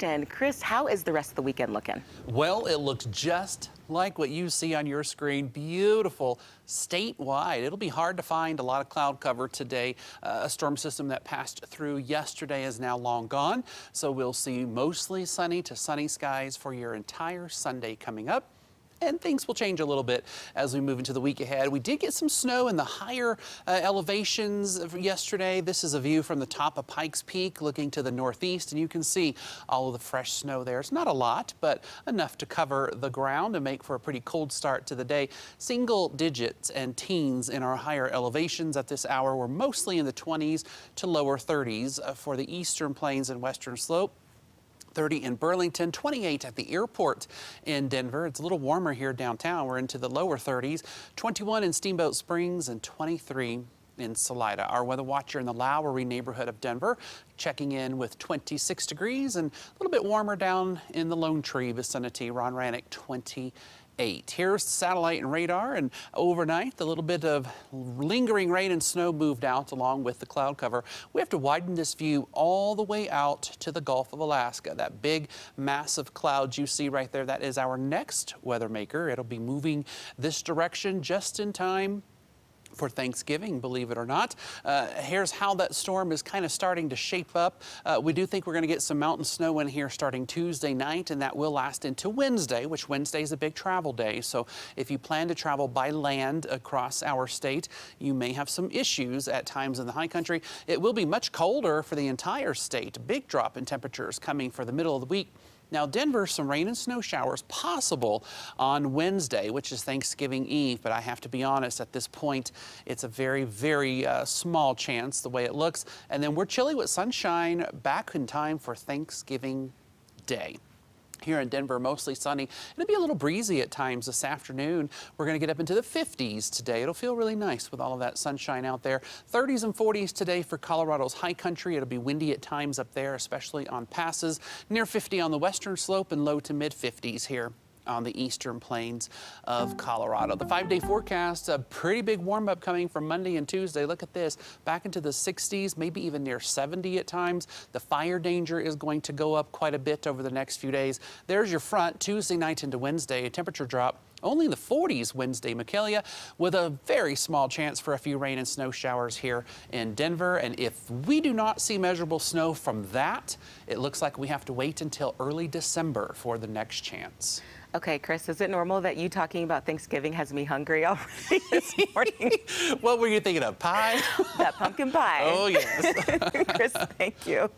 And Chris, how is the rest of the weekend looking? Well, it looks just like what you see on your screen. Beautiful statewide. It'll be hard to find a lot of cloud cover today. Uh, a storm system that passed through yesterday is now long gone. So we'll see mostly sunny to sunny skies for your entire Sunday coming up and things will change a little bit as we move into the week ahead. We did get some snow in the higher uh, elevations yesterday. This is a view from the top of Pikes Peak looking to the northeast, and you can see all of the fresh snow there. It's not a lot, but enough to cover the ground and make for a pretty cold start to the day. Single digits and teens in our higher elevations at this hour were mostly in the 20s to lower 30s uh, for the eastern plains and western slope. 30 in Burlington, 28 at the airport in Denver. It's a little warmer here downtown. We're into the lower 30s, 21 in Steamboat Springs, and 23 in Salida. Our weather watcher in the Lowry neighborhood of Denver checking in with 26 degrees and a little bit warmer down in the Lone Tree vicinity. Ron Rannick, 20 8. Here's satellite and radar, and overnight, the little bit of lingering rain and snow moved out along with the cloud cover. We have to widen this view all the way out to the Gulf of Alaska. That big massive cloud clouds you see right there, that is our next weather maker. It'll be moving this direction just in time for Thanksgiving, believe it or not. Uh, here's how that storm is kind of starting to shape up. Uh, we do think we're going to get some mountain snow in here starting Tuesday night, and that will last into Wednesday, which Wednesday is a big travel day. So if you plan to travel by land across our state, you may have some issues at times in the high country. It will be much colder for the entire state. Big drop in temperatures coming for the middle of the week. Now, Denver, some rain and snow showers possible on Wednesday, which is Thanksgiving Eve. But I have to be honest, at this point, it's a very, very uh, small chance the way it looks. And then we're chilly with sunshine back in time for Thanksgiving Day. Here in Denver, mostly sunny. It'll be a little breezy at times this afternoon. We're going to get up into the 50s today. It'll feel really nice with all of that sunshine out there. 30s and 40s today for Colorado's high country. It'll be windy at times up there, especially on passes. Near 50 on the western slope and low to mid 50s here on the eastern plains of Colorado. The five-day forecast, a pretty big warm-up coming from Monday and Tuesday. Look at this, back into the 60s, maybe even near 70 at times. The fire danger is going to go up quite a bit over the next few days. There's your front Tuesday night into Wednesday, a temperature drop only in the 40s Wednesday, Michaelia, with a very small chance for a few rain and snow showers here in Denver. And if we do not see measurable snow from that, it looks like we have to wait until early December for the next chance. Okay, Chris, is it normal that you talking about Thanksgiving has me hungry already this morning? what were you thinking of? Pie? that pumpkin pie. Oh, yes. Chris, thank you.